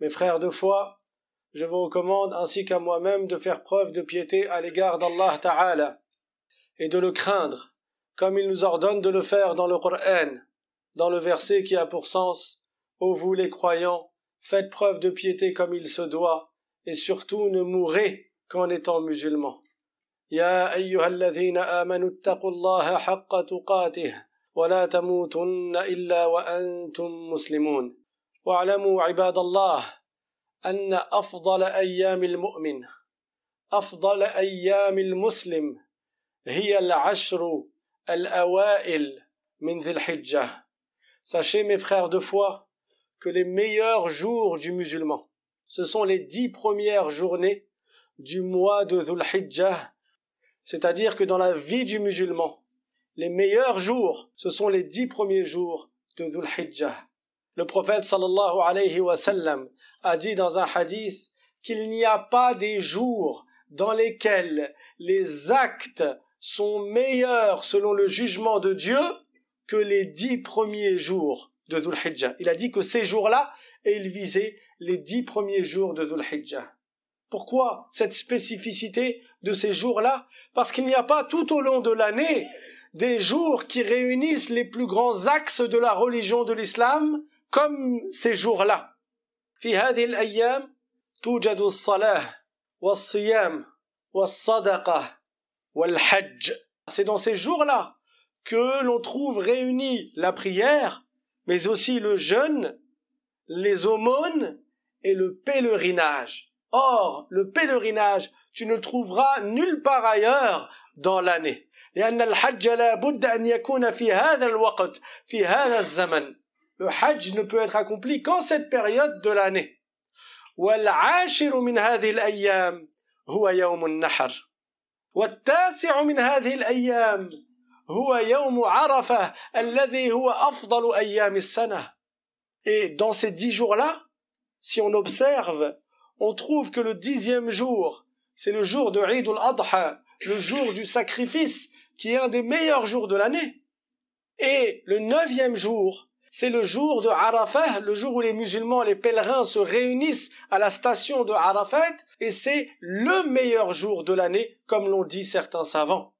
Mes frères de foi, je vous recommande ainsi qu'à moi-même de faire preuve de piété à l'égard d'Allah Ta'ala et de le craindre, comme il nous ordonne de le faire dans le Qur'an, dans le verset qui a pour sens Ô vous les croyants, faites preuve de piété comme il se doit, et surtout ne mourrez qu'en étant musulmans. Ya illa wa antum Sachez mes frères de foi que les meilleurs jours du musulman ce sont les dix premières journées du mois de Dhul c'est-à-dire que dans la vie du musulman les meilleurs jours ce sont les dix premiers jours de Dhul le prophète sallallahu alayhi wa sallam a dit dans un hadith qu'il n'y a pas des jours dans lesquels les actes sont meilleurs selon le jugement de Dieu que les dix premiers jours de Dhul Hijjah. Il a dit que ces jours-là, et il visait les dix premiers jours de Dhul Hijjah. Pourquoi cette spécificité de ces jours-là Parce qu'il n'y a pas tout au long de l'année des jours qui réunissent les plus grands axes de la religion de l'islam comme ces jours-là. في هذه C'est dans ces jours-là que l'on trouve réunis la prière, mais aussi le jeûne, les aumônes et le pèlerinage. Or, le pèlerinage, tu ne le trouveras nulle part ailleurs dans l'année. لأن الحج لا بد أن يكون في هذا الوقت في هذا الزمن le hajj ne peut être accompli qu'en cette période de l'année. ayyam huwa Et dans ces dix jours-là, si on observe, on trouve que le dixième jour, c'est le jour de Eid al-Adha, le jour du sacrifice, qui est un des meilleurs jours de l'année. Et le neuvième jour, c'est le jour de Arafat, le jour où les musulmans, les pèlerins se réunissent à la station de Arafat, et c'est le meilleur jour de l'année, comme l'ont dit certains savants.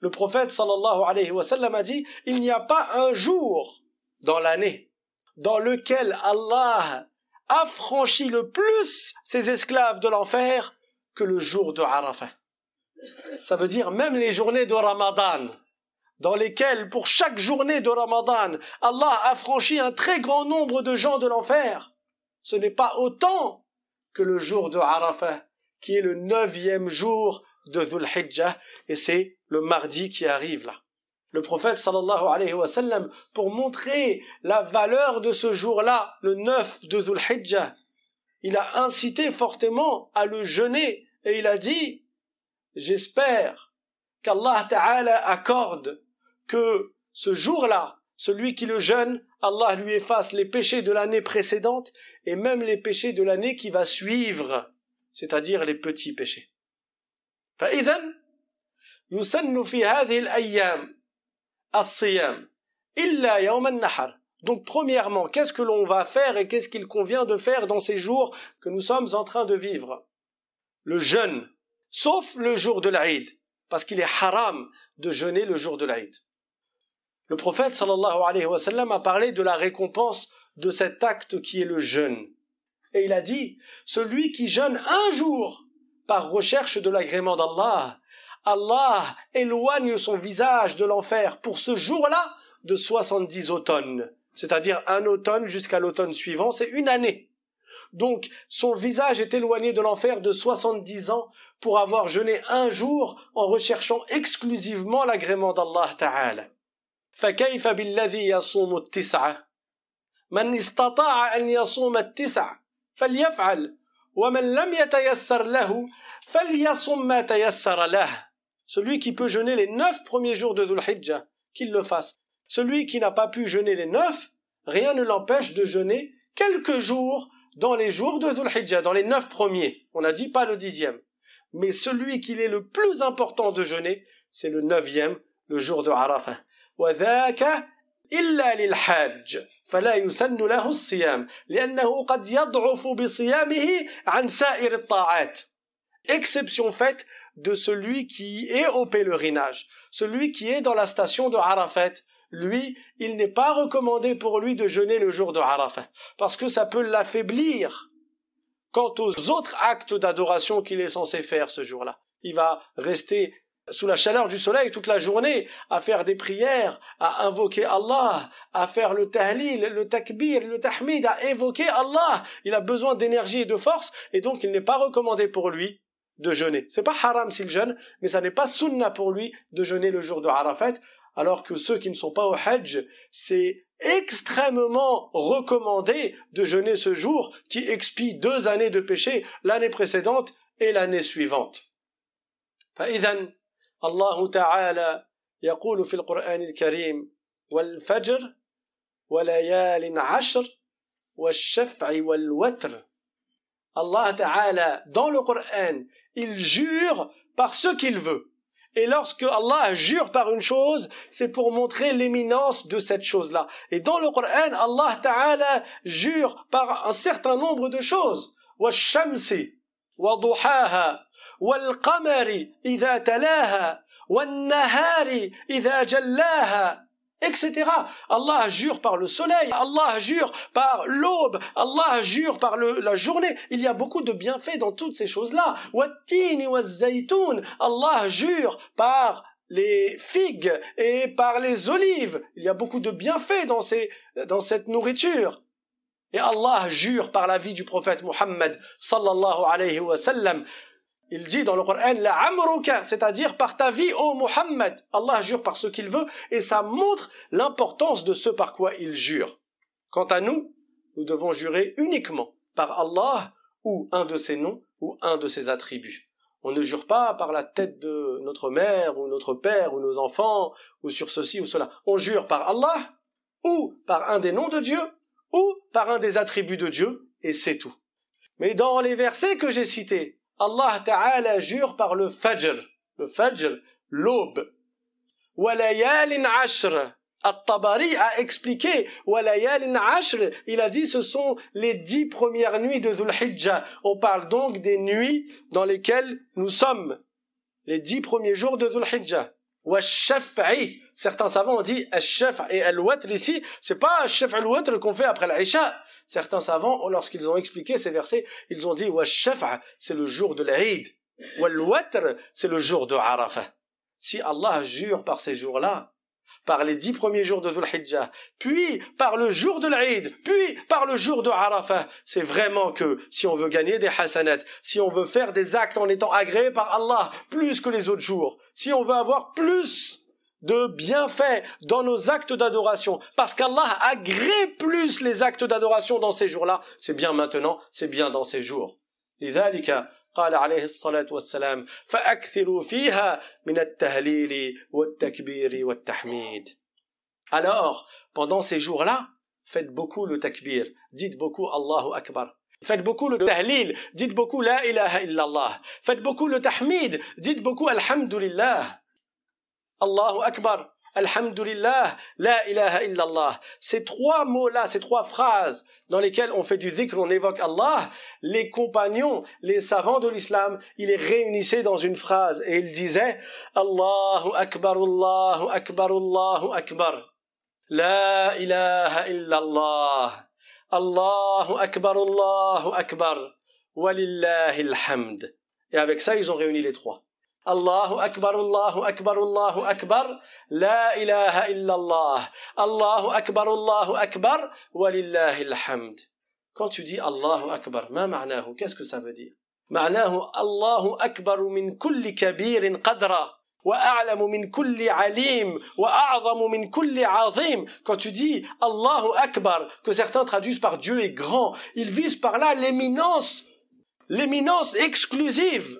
Le prophète sallallahu alayhi wa sallam a dit, il n'y a pas un jour dans l'année dans lequel Allah affranchit le plus ses esclaves de l'enfer que le jour de Arafat. Ça veut dire même les journées de Ramadan, dans lesquels, pour chaque journée de Ramadan, Allah a franchi un très grand nombre de gens de l'enfer. Ce n'est pas autant que le jour de Arafat, qui est le neuvième jour de Dhul Hijjah, et c'est le mardi qui arrive là. Le prophète sallallahu alayhi wa sallam, pour montrer la valeur de ce jour-là, le neuf de Dhul Hijjah, il a incité fortement à le jeûner, et il a dit, j'espère qu'Allah Ta'ala accorde que ce jour-là, celui qui le jeûne, Allah lui efface les péchés de l'année précédente et même les péchés de l'année qui va suivre, c'est-à-dire les petits péchés. fi إلا يوم النحر donc premièrement, qu'est-ce que l'on va faire et qu'est-ce qu'il convient de faire dans ces jours que nous sommes en train de vivre Le jeûne, sauf le jour de l'Aïd, parce qu'il est haram de jeûner le jour de l'Aïd. Le prophète sallallahu alayhi wa sallam a parlé de la récompense de cet acte qui est le jeûne. Et il a dit, celui qui jeûne un jour par recherche de l'agrément d'Allah, Allah éloigne son visage de l'enfer pour ce jour-là de 70 automnes. C'est-à-dire un automne jusqu'à l'automne suivant, c'est une année. Donc, son visage est éloigné de l'enfer de 70 ans pour avoir jeûné un jour en recherchant exclusivement l'agrément d'Allah Ta'ala. فكيف بالذي يصوم التسعة من استطاع أن يصوم التسع فليفعل ومن لم يتيسر له ما له Celui qui peut jeûner les neuf premiers jours de Dhul-Hijjah, qu'il le fasse. Celui qui n'a pas pu jeûner les neuf, rien ne l'empêche de jeûner quelques jours dans les jours de Dhul-Hijjah, dans les neuf premiers. On n'a dit pas le dixième. Mais celui qu'il est le plus important de jeûner, c'est le neuvième, le jour de Arafah exception faite de celui qui est au pèlerinage, celui qui est dans la station de Arafat. Lui, il n'est pas recommandé pour lui de jeûner le jour de Arafat, parce que ça peut l'affaiblir quant aux autres actes d'adoration qu'il est censé faire ce jour-là. Il va rester sous la chaleur du soleil toute la journée, à faire des prières, à invoquer Allah, à faire le tahlil, le takbir, le tahmid, à évoquer Allah. Il a besoin d'énergie et de force, et donc il n'est pas recommandé pour lui de jeûner. C'est pas haram s'il jeûne, mais ça n'est pas sunna pour lui de jeûner le jour de Arafat, alors que ceux qui ne sont pas au Hajj, c'est extrêmement recommandé de jeûner ce jour qui expie deux années de péché, l'année précédente et l'année suivante. الله تعالى يقول في القرآن الكريم والفجر وليال عشر والشفع والوتر الله تعالى dans le Coran, il jure par ce qu'il veut. Et lorsque Allah jure par une chose, c'est pour montrer l'éminence de cette chose-là. Et dans le Coran, Allah تعالى jure par un certain nombre de choses. وَالشَّمْسِ وَضُحَاهَا etc. Allah jure par le soleil, Allah jure par l'aube, Allah jure par la journée. Il y a beaucoup de bienfaits dans toutes ces choses-là. Allah jure par les figues et par les olives. Il y a beaucoup de bienfaits dans, ces, dans cette nourriture. Et Allah jure par la vie du prophète Mohammed sallallahu alayhi wa sallam il dit dans le Coran, la c'est-à-dire par ta vie, ô Muhammad. Allah jure par ce qu'il veut et ça montre l'importance de ce par quoi il jure. Quant à nous, nous devons jurer uniquement par Allah ou un de ses noms ou un de ses attributs. On ne jure pas par la tête de notre mère ou notre père ou nos enfants ou sur ceci ou cela. On jure par Allah ou par un des noms de Dieu ou par un des attributs de Dieu et c'est tout. Mais dans les versets que j'ai cités, Allah Ta'ala jure par le Fajr, le Fajr, l'aube. Walayalin Ashr. At-Tabari a expliqué Walayalin Ashr. Il a dit ce sont les dix premières nuits de Dhul Hijjah. On parle donc des nuits dans lesquelles nous sommes. Les dix premiers jours de Dhul Hijjah. Certains savants ont dit al et Al-Watr ici. C'est pas Al-Shaf' al qu'on fait après l'Aisha certains savants, lorsqu'ils ont expliqué ces versets, ils ont dit "Wa shafa c'est le jour de l'Aïd. Wal-Watr, c'est le jour de Arafah. Si Allah jure par ces jours-là, par les dix premiers jours de Dhul puis par le jour de l'Aïd, puis par le jour de Arafah. C'est vraiment que si on veut gagner des hasanat, si on veut faire des actes en étant agréé par Allah plus que les autres jours, si on veut avoir plus de bienfaits dans nos actes d'adoration, parce qu'Allah agrée plus les actes d'adoration dans ces jours-là, c'est bien maintenant, c'est bien dans ces jours. Alors, pendant ces jours-là, faites beaucoup le takbir, dites beaucoup Allahu Akbar. Faites beaucoup le tahlil, dites beaucoup la ilaha illallah. Faites beaucoup le tahmid, dites beaucoup alhamdulillah. Allahu Akbar, Alhamdulillah, La ilaha illallah. Ces trois mots-là, ces trois phrases dans lesquelles on fait du dhikr, on évoque Allah, les compagnons, les savants de l'islam, ils les réunissaient dans une phrase et ils disaient Allahu Akbar, Allahu Akbar, Allahu Akbar. La ilaha illallah. Allahu Akbar, Allahu Akbar. Walillahi hamd. Et avec ça, ils ont réuni les trois. الله اكبر الله اكبر الله اكبر لا اله الا الله الله اكبر الله اكبر ولله الحمد quand tu dis الله اكبر ما معناه qu'est-ce que ça veut dire معناه الله اكبر من كل كبير قدرا واعلم من كل عليم واعظم من كل عظيم quand tu dis الله اكبر que certains traduisent par dieu est grand ils visent par là l'éminence l'éminence exclusive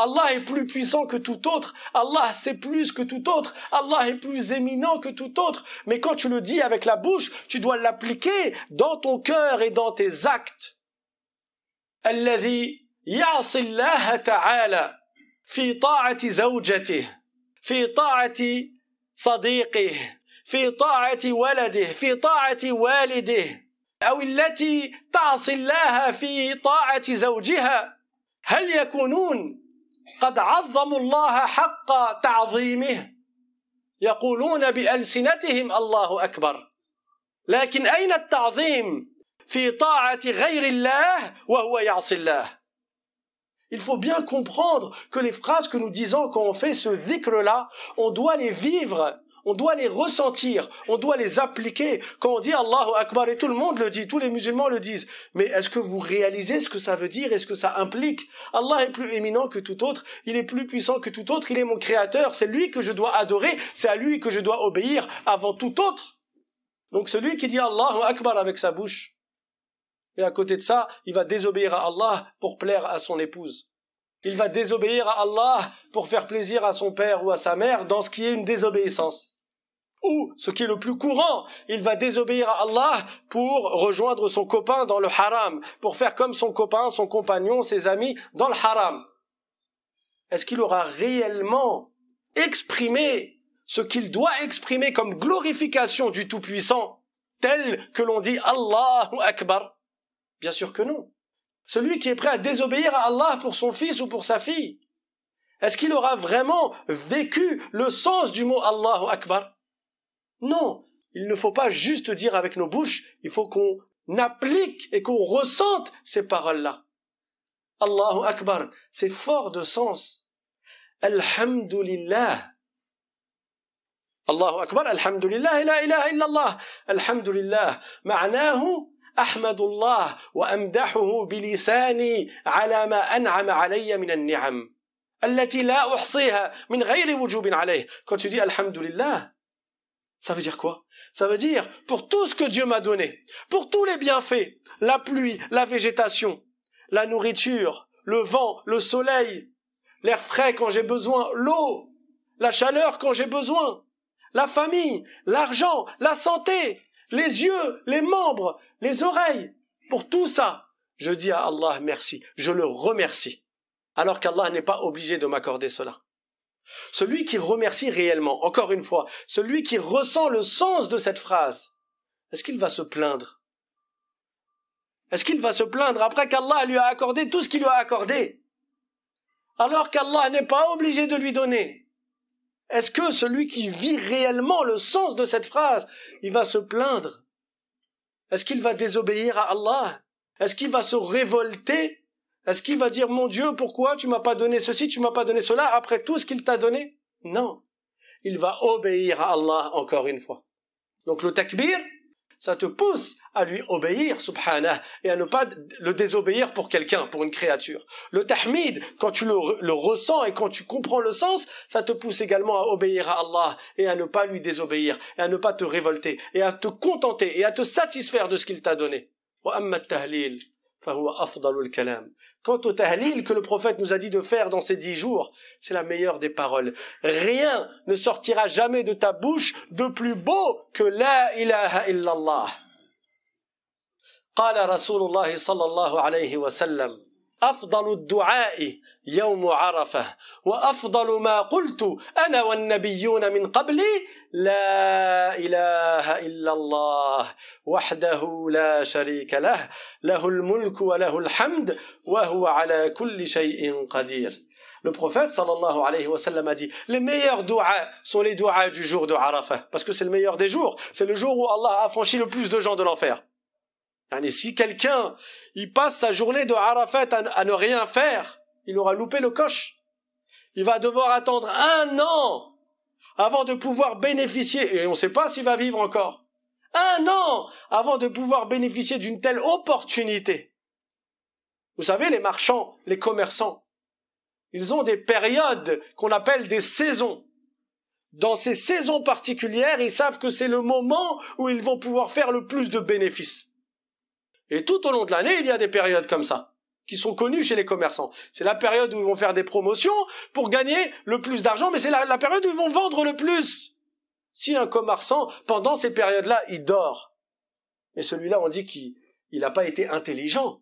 Allah est plus puissant que tout autre, Allah sait plus que tout autre, Allah est plus éminent que tout autre, mais quand tu le dis avec la bouche, tu dois l'appliquer dans ton cœur et dans tes actes. الذي يعصي الله تعالى في طاعة زوجته في طاعة صديقه في طاعة ولده في طاعة والده أو التي تعصي الله fi طاعة زوجها هل يكونون قد عظموا الله حق تعظيمه يقولون بألسنتهم الله أكبر لكن أين التعظيم في طاعة غير الله وهو يعصي الله Il faut bien comprendre que les phrases que nous disons quand on fait ce dhikr-là, on doit les vivre On doit les ressentir, on doit les appliquer. Quand on dit Allahu Akbar, et tout le monde le dit, tous les musulmans le disent, mais est-ce que vous réalisez ce que ça veut dire, est-ce que ça implique Allah est plus éminent que tout autre, il est plus puissant que tout autre, il est mon créateur, c'est lui que je dois adorer, c'est à lui que je dois obéir avant tout autre. Donc celui qui dit Allahu Akbar avec sa bouche, et à côté de ça, il va désobéir à Allah pour plaire à son épouse. Il va désobéir à Allah pour faire plaisir à son père ou à sa mère dans ce qui est une désobéissance. Ou, ce qui est le plus courant, il va désobéir à Allah pour rejoindre son copain dans le haram, pour faire comme son copain, son compagnon, ses amis dans le haram. Est-ce qu'il aura réellement exprimé ce qu'il doit exprimer comme glorification du Tout-Puissant, tel que l'on dit Allahu Akbar Bien sûr que non. Celui qui est prêt à désobéir à Allah pour son fils ou pour sa fille, est-ce qu'il aura vraiment vécu le sens du mot Allahu Akbar Non, il ne faut pas juste dire avec nos bouches, il faut qu'on applique et qu'on ressente ces paroles-là. Allahu Akbar, c'est fort de sens. Alhamdulillah. Allahu Akbar, Alhamdulillah, la ilaha illallah. Alhamdulillah, ma'nahu quand tu dis Alhamdulillah ça veut dire quoi Ça veut dire pour tout ce que Dieu m'a donné, pour tous les bienfaits, la pluie, la végétation, la nourriture, le vent, le soleil, l'air frais quand j'ai besoin, l'eau, la chaleur quand j'ai besoin, la famille, l'argent, la santé, les yeux, les membres, les oreilles, pour tout ça, je dis à Allah merci, je le remercie, alors qu'Allah n'est pas obligé de m'accorder cela. Celui qui remercie réellement, encore une fois, celui qui ressent le sens de cette phrase, est-ce qu'il va se plaindre Est-ce qu'il va se plaindre après qu'Allah lui a accordé tout ce qu'il lui a accordé Alors qu'Allah n'est pas obligé de lui donner est-ce que celui qui vit réellement le sens de cette phrase, il va se plaindre Est-ce qu'il va désobéir à Allah Est-ce qu'il va se révolter Est-ce qu'il va dire mon Dieu, pourquoi tu m'as pas donné ceci, tu m'as pas donné cela après tout ce qu'il t'a donné Non. Il va obéir à Allah encore une fois. Donc le takbir, ça te pousse à lui obéir, subhanah, et à ne pas le désobéir pour quelqu'un, pour une créature. Le tahmid, quand tu le, ressens et quand tu comprends le sens, ça te pousse également à obéir à Allah et à ne pas lui désobéir, et à ne pas te révolter, et à te contenter, et à te satisfaire de ce qu'il t'a donné. Quant au tahlil que le prophète nous a dit de faire dans ces dix jours, c'est la meilleure des paroles. Rien ne sortira jamais de ta bouche de plus beau que la ilaha illallah. أفضل الدعاء يوم عرفة وأفضل ما قلت أنا والنبيون من قبلي لا إله إلا الله وحده لا شريك له له الملك وله الحمد وهو على كل شيء قدير Le prophète sallallahu alayhi wa sallam a dit les meilleurs doigts sont les doigts du jour de Arafah parce que c'est le meilleur des jours, c'est le jour où Allah a affranchi le plus de gens de l'enfer. Et si quelqu'un, il passe sa journée de Arafat à, ne rien faire, il aura loupé le coche. Il va devoir attendre un an avant de pouvoir bénéficier, et on ne sait pas s'il va vivre encore, un an avant de pouvoir bénéficier d'une telle opportunité. Vous savez, les marchands, les commerçants, ils ont des périodes qu'on appelle des saisons dans ces saisons particulières, ils savent que c'est le moment où ils vont pouvoir faire le plus de bénéfices. Et tout au long de l'année, il y a des périodes comme ça, qui sont connues chez les commerçants. C'est la période où ils vont faire des promotions pour gagner le plus d'argent, mais c'est la, période où ils vont vendre le plus. Si un commerçant, pendant ces périodes-là, il dort, mais celui-là, on dit qu'il n'a pas été intelligent.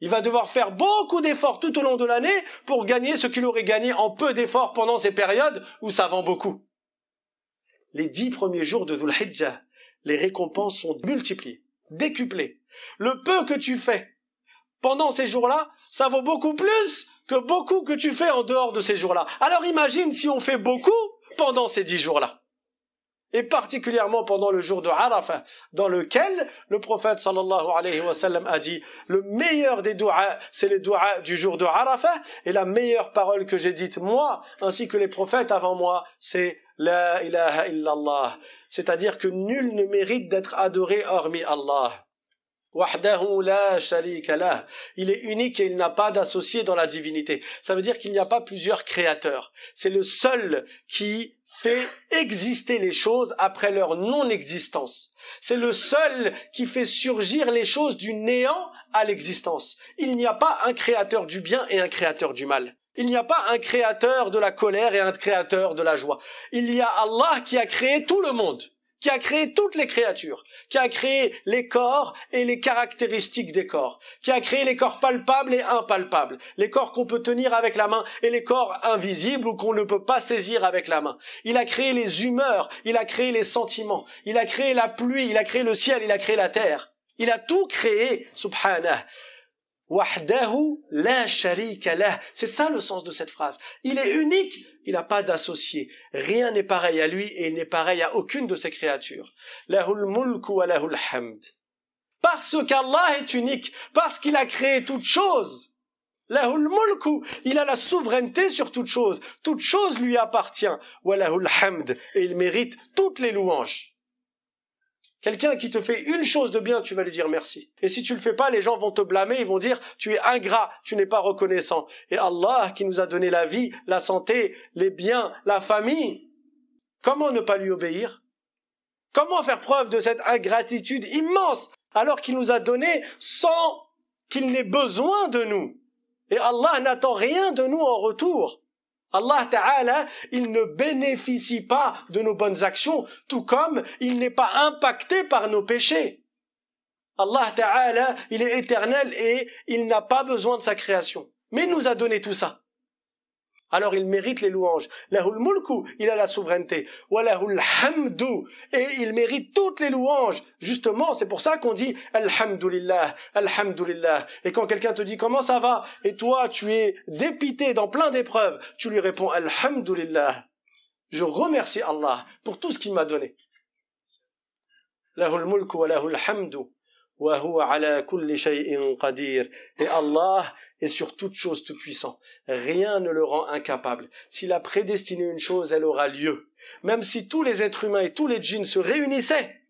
Il va devoir faire beaucoup d'efforts tout au long de l'année pour gagner ce qu'il aurait gagné en peu d'efforts pendant ces périodes où ça vend beaucoup. Les dix premiers jours de Dhul les récompenses sont multipliées décuplé. Le peu que tu fais pendant ces jours-là, ça vaut beaucoup plus que beaucoup que tu fais en dehors de ces jours-là. Alors imagine si on fait beaucoup pendant ces dix jours-là. Et particulièrement pendant le jour de Arafah, dans lequel le prophète alayhi wa sallam a dit, le meilleur des doigts, c'est les doigts du jour de Arafah, et la meilleure parole que j'ai dite moi, ainsi que les prophètes avant moi, c'est La ilaha illallah c'est-à-dire que nul ne mérite d'être adoré hormis Allah. Il est unique et il n'a pas d'associé dans la divinité. Ça veut dire qu'il n'y a pas plusieurs créateurs. C'est le seul qui fait exister les choses après leur non-existence. C'est le seul qui fait surgir les choses du néant à l'existence. Il n'y a pas un créateur du bien et un créateur du mal. Il n'y a pas un créateur de la colère et un créateur de la joie. Il y a Allah qui a créé tout le monde, qui a créé toutes les créatures, qui a créé les corps et les caractéristiques des corps, qui a créé les corps palpables et impalpables, les corps qu'on peut tenir avec la main et les corps invisibles ou qu'on ne peut pas saisir avec la main. Il a créé les humeurs, il a créé les sentiments, il a créé la pluie, il a créé le ciel, il a créé la terre. Il a tout créé, subhanah. Wahdahu la lah. C'est ça le sens de cette phrase. Il est unique, il n'a pas d'associé. Rien n'est pareil à lui et il n'est pareil à aucune de ses créatures. Lahul mulku wa hamd. Parce qu'Allah est unique, parce qu'il a créé toute chose. Lahul mulku, il a la souveraineté sur toute chose. Toute chose lui appartient. Wa hamd. Et il mérite toutes les louanges. Quelqu'un qui te fait une chose de bien, tu vas lui dire merci. Et si tu le fais pas, les gens vont te blâmer, ils vont dire tu es ingrat, tu n'es pas reconnaissant. Et Allah qui nous a donné la vie, la santé, les biens, la famille, comment ne pas lui obéir Comment faire preuve de cette ingratitude immense alors qu'il nous a donné sans qu'il n'ait besoin de nous Et Allah n'attend rien de nous en retour. Allah Ta'ala, il ne bénéficie pas de nos bonnes actions, tout comme il n'est pas impacté par nos péchés. Allah Ta'ala, il est éternel et il n'a pas besoin de sa création. Mais il nous a donné tout ça alors il mérite les louanges. Lahul mulku, il a la souveraineté. Wa et il mérite toutes les louanges. Justement, c'est pour ça qu'on dit alhamdulillah, alhamdulillah. Et quand quelqu'un te dit comment ça va, et toi tu es dépité dans plein d'épreuves, tu lui réponds alhamdulillah. Je remercie Allah pour tout ce qu'il m'a donné. Lahul mulku wa lahul Et Allah et sur toute chose tout-puissant. Rien ne le rend incapable. S'il a prédestiné une chose, elle aura lieu. Même si tous les êtres humains et tous les djinns se réunissaient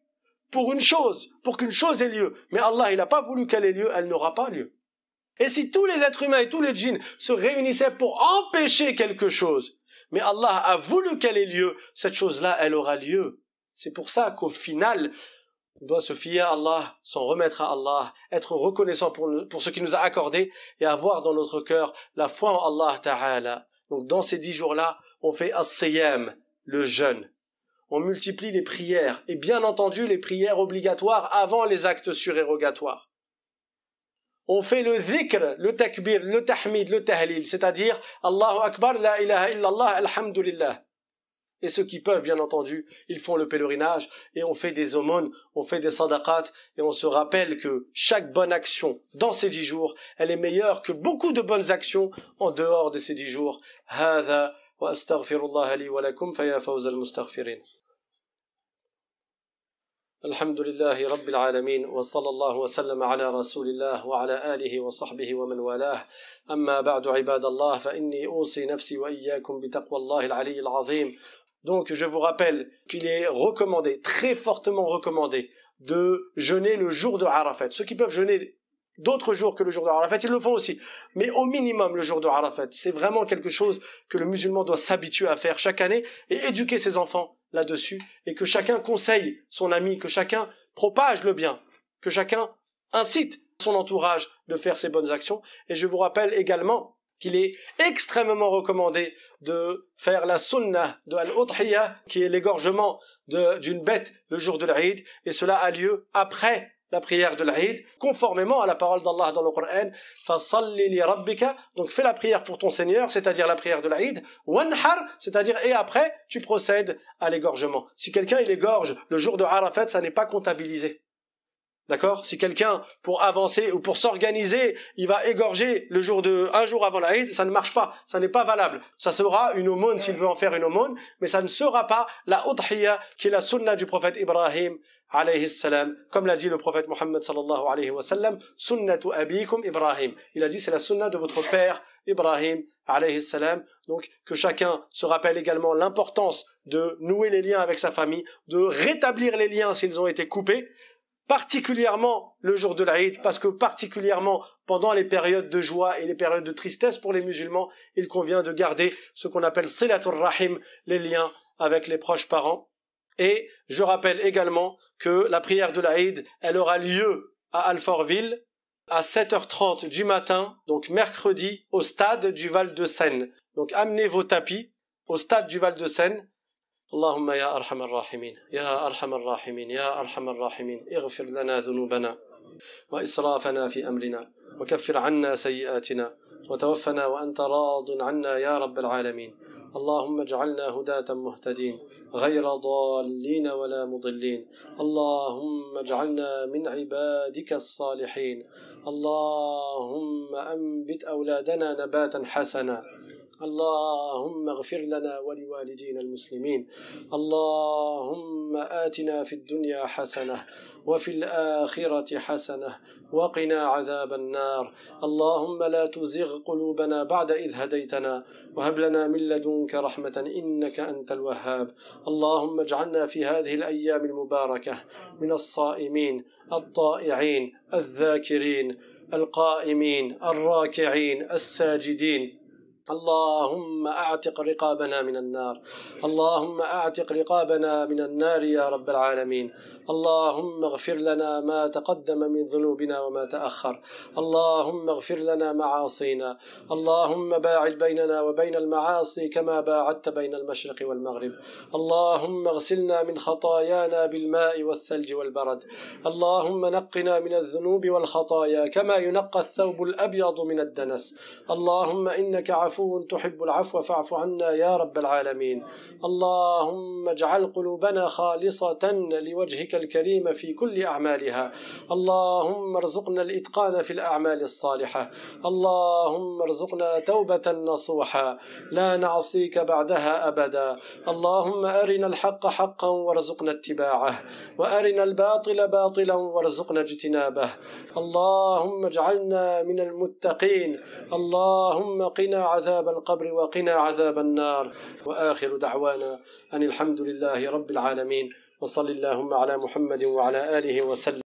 pour une chose, pour qu'une chose ait lieu, mais Allah, il n'a pas voulu qu'elle ait lieu, elle n'aura pas lieu. Et si tous les êtres humains et tous les djinns se réunissaient pour empêcher quelque chose, mais Allah a voulu qu'elle ait lieu, cette chose-là, elle aura lieu. C'est pour ça qu'au final, doit se fier à Allah, s'en remettre à Allah, être reconnaissant pour, ce qu'il nous a accordé et avoir dans notre cœur la foi en Allah Ta'ala. Donc dans ces dix jours-là, on fait as-siyam, le jeûne. On multiplie les prières et bien entendu les prières obligatoires avant les actes surérogatoires. On fait le dhikr, le takbir, le tahmid, le tahlil, c'est-à-dire Allahu Akbar, la ilaha illallah, alhamdulillah. Et ceux qui peuvent, bien entendu, ils font le pèlerinage, et on fait des aumônes, on fait des sadaqats et on se rappelle que chaque bonne action dans ces dix jours, elle est meilleure que beaucoup de bonnes actions en dehors de ces dix jours. « Hatha wa astaghfirullaha li walakoum faya fawza al-mustaghfirin »« Alhamdoulillahi rabbil alamin wa sallallahu wa sallam ala rasulillah wa ala alihi wa sahbihi wa man walah »« Amma ba'du ibadallah fa inni onsi nafsi wa iyyakoum bitaqwa allahil alayhi al-azim » Donc je vous rappelle qu'il est recommandé, très fortement recommandé, de jeûner le jour de Arafat. Ceux qui peuvent jeûner d'autres jours que le jour de Arafat, ils le font aussi. Mais au minimum le jour de Arafat, c'est vraiment quelque chose que le musulman doit s'habituer à faire chaque année et éduquer ses enfants là-dessus et que chacun conseille son ami, que chacun propage le bien, que chacun incite son entourage de faire ses bonnes actions. Et je vous rappelle également qu'il est extrêmement recommandé de faire la sunnah de al qui est l'égorgement d'une bête le jour de l'Aïd, et cela a lieu après la prière de l'Aïd, conformément à la parole d'Allah dans le Coran, Donc fais la prière pour ton Seigneur, c'est-à-dire la prière de l'Aïd, wanhar, C'est-à-dire, et après, tu procèdes à l'égorgement. Si quelqu'un, il égorge le jour de Arafat, ça n'est pas comptabilisé. D'accord Si quelqu'un, pour avancer ou pour s'organiser, il va égorger le jour de, un jour avant la ça ne marche pas, ça n'est pas valable. Ça sera une aumône s'il veut en faire une aumône, mais ça ne sera pas la udhiya qui est la sunna du prophète Ibrahim alayhi salam, comme l'a dit le prophète Mohammed sallallahu alayhi wa sallam, sunnatu abikum Ibrahim. Il a dit c'est la sunna de votre père Ibrahim alayhi salam. Donc que chacun se rappelle également l'importance de nouer les liens avec sa famille, de rétablir les liens s'ils ont été coupés particulièrement le jour de l'Aïd, parce que particulièrement pendant les périodes de joie et les périodes de tristesse pour les musulmans, il convient de garder ce qu'on appelle silatul rahim, les liens avec les proches parents. Et je rappelle également que la prière de l'Aïd, elle aura lieu à Alfortville à 7h30 du matin, donc mercredi, au stade du Val de Seine. Donc amenez vos tapis au stade du Val de Seine اللهم يا ارحم الراحمين يا ارحم الراحمين يا ارحم الراحمين اغفر لنا ذنوبنا واسرافنا في امرنا وكفر عنا سيئاتنا وتوفنا وانت راض عنا يا رب العالمين اللهم اجعلنا هداة مهتدين غير ضالين ولا مضلين اللهم اجعلنا من عبادك الصالحين اللهم انبت اولادنا نباتا حسنا اللهم اغفر لنا ولوالدينا المسلمين اللهم آتنا في الدنيا حسنة وفي الآخرة حسنة وقنا عذاب النار اللهم لا تزغ قلوبنا بعد إذ هديتنا وهب لنا من لدنك رحمة إنك أنت الوهاب اللهم اجعلنا في هذه الأيام المباركة من الصائمين الطائعين الذاكرين القائمين الراكعين الساجدين اللهم اعتق رقابنا من النار اللهم اعتق رقابنا من النار يا رب العالمين اللهم اغفر لنا ما تقدم من ذنوبنا وما تاخر اللهم اغفر لنا معاصينا اللهم باعد بيننا وبين المعاصي كما باعدت بين المشرق والمغرب اللهم اغسلنا من خطايانا بالماء والثلج والبرد اللهم نقنا من الذنوب والخطايا كما ينقى الثوب الابيض من الدنس اللهم انك عفو عفو تحب العفو فاعف عنا يا رب العالمين اللهم اجعل قلوبنا خالصة لوجهك الكريم في كل أعمالها اللهم ارزقنا الإتقان في الأعمال الصالحة اللهم ارزقنا توبة نصوحا لا نعصيك بعدها أبدا اللهم أرنا الحق حقا وارزقنا اتباعه وأرنا الباطل باطلا وارزقنا اجتنابه اللهم اجعلنا من المتقين اللهم قنا عذاب القبر وقنا عذاب النار وآخر دعوانا أن الحمد لله رب العالمين وصل اللهم على محمد وعلى آله وسلم